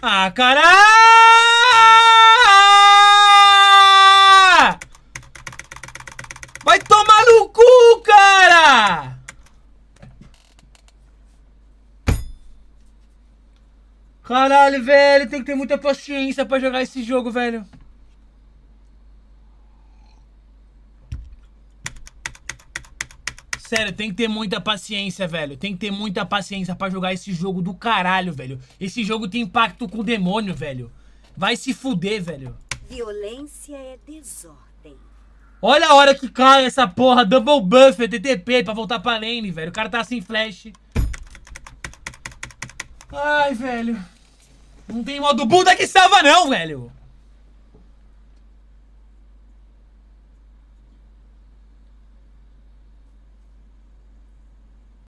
Ah, cara! Vai tomar no cu, cara! Caralho, velho, tem que ter muita paciência pra jogar esse jogo, velho. Sério, tem que ter muita paciência, velho. Tem que ter muita paciência pra jogar esse jogo do caralho, velho. Esse jogo tem impacto com o demônio, velho. Vai se fuder, velho. Violência é desordem. Olha a hora que cai essa porra. Double buffer, TTP, pra voltar pra lane, velho. O cara tá sem flash. Ai, velho. Não tem modo Buda que salva não, velho.